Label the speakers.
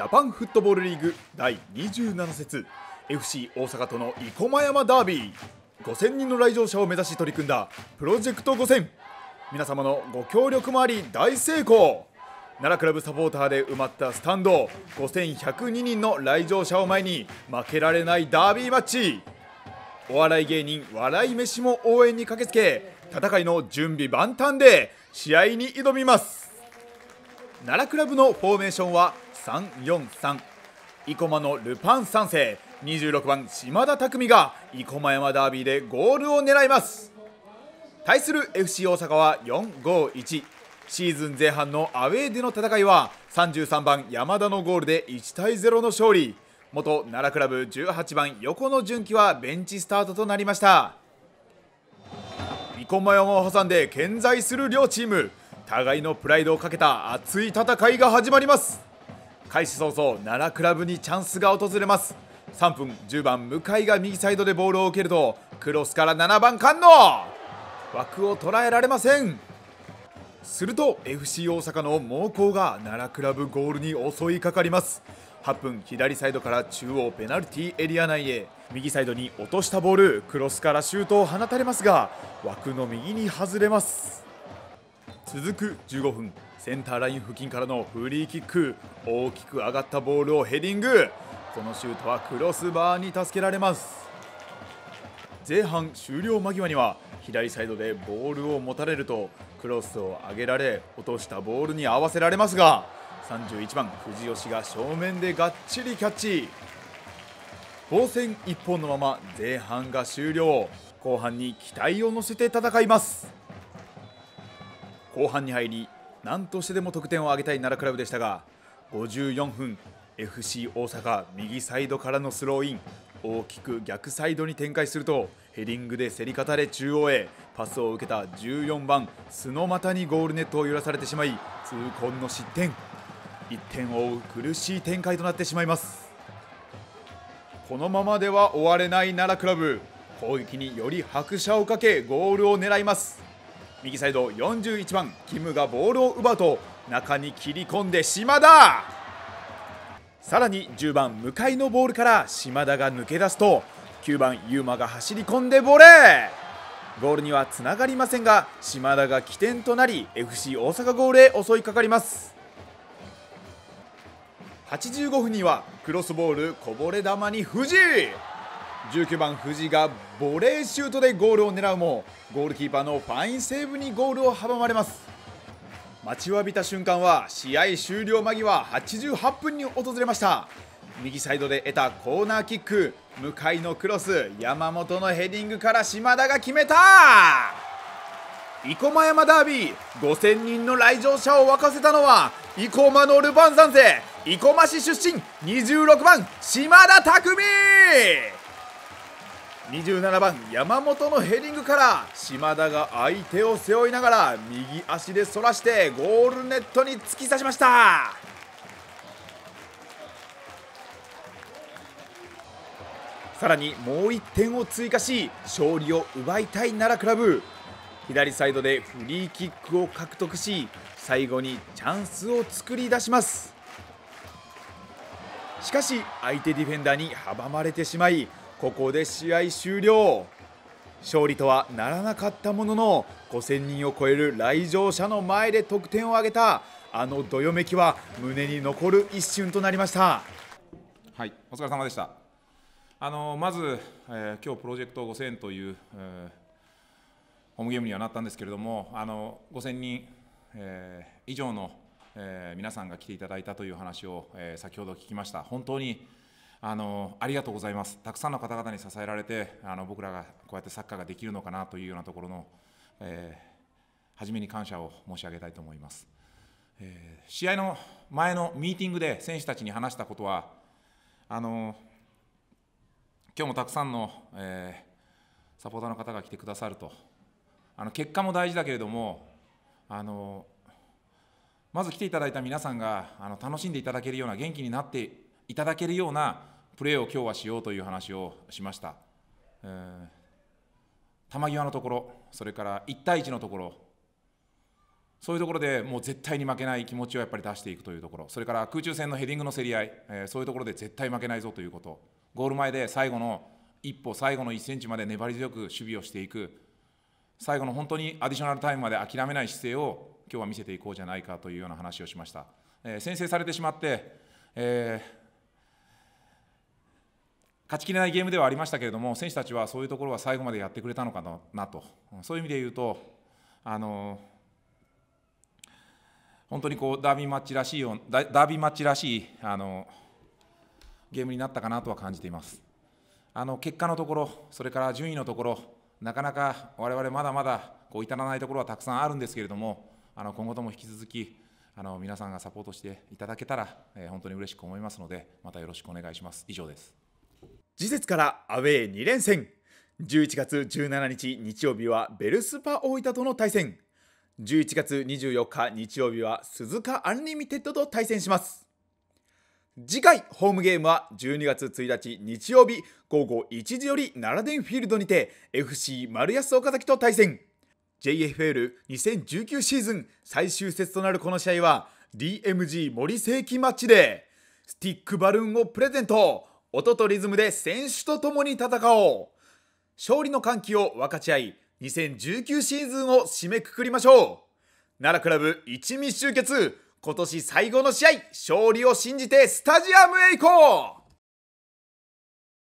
Speaker 1: ジャパンフットボールリーグ第27節 FC 大阪との生駒山ダービー5000人の来場者を目指し取り組んだプロジェクト5000皆様のご協力もあり大成功奈良クラブサポーターで埋まったスタンド5102人の来場者を前に負けられないダービーマッチお笑い芸人笑い飯も応援に駆けつけ戦いの準備万端で試合に挑みます奈良クラブのフォーメーションは343生駒のルパン三世26番島田拓が生駒山ダービーでゴールを狙います対する FC 大阪は451シーズン前半のアウェーでの戦いは33番山田のゴールで1対0の勝利元奈良クラブ18番横野純喜はベンチスタートとなりました生駒山を挟んで健在する両チーム互いのプライドをかけた熱い戦いが始まります開始早々奈良クラブにチャンスが訪れます3分10番向井が右サイドでボールを受けるとクロスから7番菅野枠を捉えられませんすると FC 大阪の猛攻が奈良クラブゴールに襲いかかります8分左サイドから中央ペナルティエリア内へ右サイドに落としたボールクロスからシュートを放たれますが枠の右に外れます続く15分センターライン付近からのフリーキック大きく上がったボールをヘディングこのシュートはクロスバーに助けられます前半終了間際には左サイドでボールを持たれるとクロスを上げられ落としたボールに合わせられますが31番藤吉が正面でがっちりキャッチ防戦一本のまま前半が終了後半に期待を乗せて戦います後半に入り何としてでも得点を挙げたい奈良クラブでしたが54分 FC 大阪右サイドからのスローイン大きく逆サイドに展開するとヘディングで競り勝たれ中央へパスを受けた14番須野股にゴールネットを揺らされてしまい痛恨の失点1点を追う苦しい展開となってしまいますこのままでは終われない奈良クラブ攻撃により拍車をかけゴールを狙います右サイド41番キムがボールを奪うと中に切り込んで島田さらに10番向かいのボールから島田が抜け出すと9番ユーマが走り込んでボレーゴールにはつながりませんが島田が起点となり FC 大阪ゴールへ襲いかかります85分にはクロスボールこぼれ球に藤井19番藤井がボレーシュートでゴールを狙うもゴールキーパーのファインセーブにゴールを阻まれます待ちわびた瞬間は試合終了間際88分に訪れました右サイドで得たコーナーキック向かいのクロス山本のヘディングから島田が決めた生駒山ダービー5000人の来場者を沸かせたのは生駒のルパン三世生駒市出身26番島田拓海27番山本のヘディングから島田が相手を背負いながら右足でそらしてゴールネットに突き刺しましたさらにもう1点を追加し勝利を奪いたい奈良クラブ左サイドでフリーキックを獲得し最後にチャンスを作り出しますしかし相手ディフェンダーに阻まれてしまいここで試合終了勝利とはならなかったものの5000人を超える来場者の前で得点を挙げたあのどよめきは胸に残る一瞬となりましたはいお疲れ様でした
Speaker 2: あのまず、えー、今日プロジェクト5000という、えー、ホームゲームにはなったんですけれどもあの5000人、えー、以上の、え皆さんが来ていただいたという話を、え先ほど聞きました本当にあのありがとうございます、たくさんの方々に支えられて、あの僕らがこうやってサッカーができるのかなというようなところの、えー、初めに感謝を申し上げたいと思います。えー、試合の前のミーティングで選手たちに話したことは、あの今日もたくさんの、えー、サポーターの方が来てくださると、あの結果も大事だけれども、あのまず来ていただいた皆さんがあの楽しんでいただけるような元気になっていただけるようなプレーを今日はしようという話をしました。えー、球際のところ、それから1対1のところ、そういうところでもう絶対に負けない気持ちをやっぱり出していくというところ、それから空中戦のヘディングの競り合い、えー、そういうところで絶対負けないぞということ、ゴール前で最後の一歩、最後の1センチまで粘り強く守備をしていく、最後の本当にアディショナルタイムまで諦めない姿勢を今日は見せていこうじゃないかというような話をしました。えー、先制されてしまって、えー勝ちきれないゲームではありましたけれども、選手たちはそういうところは最後までやってくれたのかなと、そういう意味で言うと、あの本当にこうダービーマッチらしいよダービーマッチらしいあのゲームになったかなとは感じています。あの結果のところ、それから順位のところ、なかなか我々まだまだこう至らないところはたくさんあるんですけれども、あの今後とも引き続きあの皆さんがサポートしていただけたら、えー、本当に嬉しく思いますので、またよろしくお願いします。以上です。次節からアウェ
Speaker 1: ー2連戦11月17日日曜日はベルスパ大分との対戦11月24日日曜日は鈴鹿アンリミテッドと対戦します次回ホームゲームは12月1日日曜日午後1時より奈良電フィールドにて FC 丸安岡崎と対戦 JFL2019 シーズン最終節となるこの試合は DMG 森世紀マッチでスティックバルーンをプレゼント音とリズムで選手と共に戦おう勝利の歓喜を分かち合い2019シーズンを締めくくりましょう奈良クラブ一味集結今年最後の試合勝利を信じてスタジアムへ行こう